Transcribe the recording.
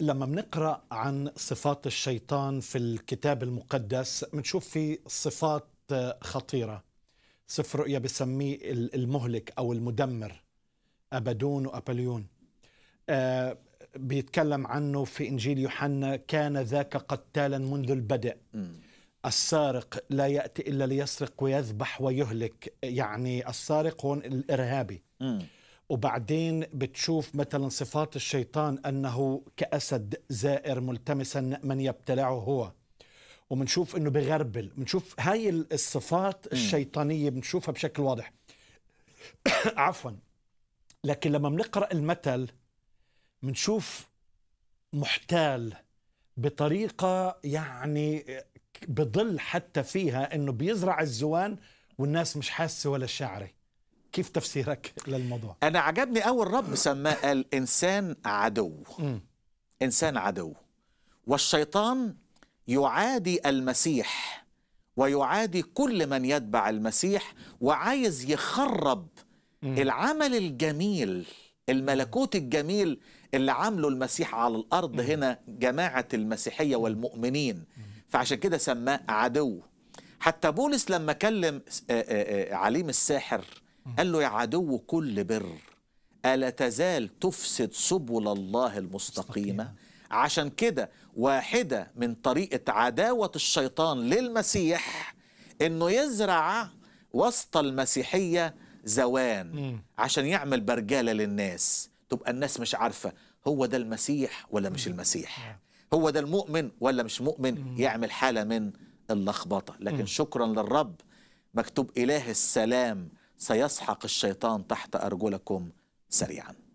لما بنقرا عن صفات الشيطان في الكتاب المقدس بنشوف في صفات خطيره سفر رؤيا بسميه المهلك او المدمر ابدون وابليون آه، بيتكلم عنه في انجيل يوحنا كان ذاك قتالا منذ البدء السارق لا ياتي الا ليسرق ويذبح ويهلك يعني السارق هون الارهابي وبعدين بتشوف مثلا صفات الشيطان أنه كأسد زائر ملتمسا من يبتلعه هو وبنشوف أنه بغربل بنشوف هاي الصفات الشيطانية بنشوفها بشكل واضح عفوا لكن لما بنقرأ المثل بنشوف محتال بطريقة يعني بضل حتى فيها أنه بيزرع الزوان والناس مش حاسة ولا شعري كيف تفسيرك للموضوع؟ أنا عجبني أول رب سماه إنسان عدو إنسان عدو والشيطان يعادي المسيح ويعادي كل من يتبع المسيح وعايز يخرب العمل الجميل الملكوت الجميل اللي عامله المسيح على الأرض هنا جماعة المسيحية والمؤمنين فعشان كده سماه عدو حتى بولس لما كلم آه، آه، آه، عليم الساحر قال له يا عدو كل بر ألا تزال تفسد سبل الله المستقيمة عشان كده واحدة من طريقة عداوة الشيطان للمسيح أنه يزرع وسط المسيحية زوان عشان يعمل برجالة للناس تبقى الناس مش عارفة هو ده المسيح ولا مش المسيح هو ده المؤمن ولا مش مؤمن يعمل حالة من اللخبطة لكن شكرا للرب مكتوب إله السلام سيسحق الشيطان تحت أرجلكم سريعاً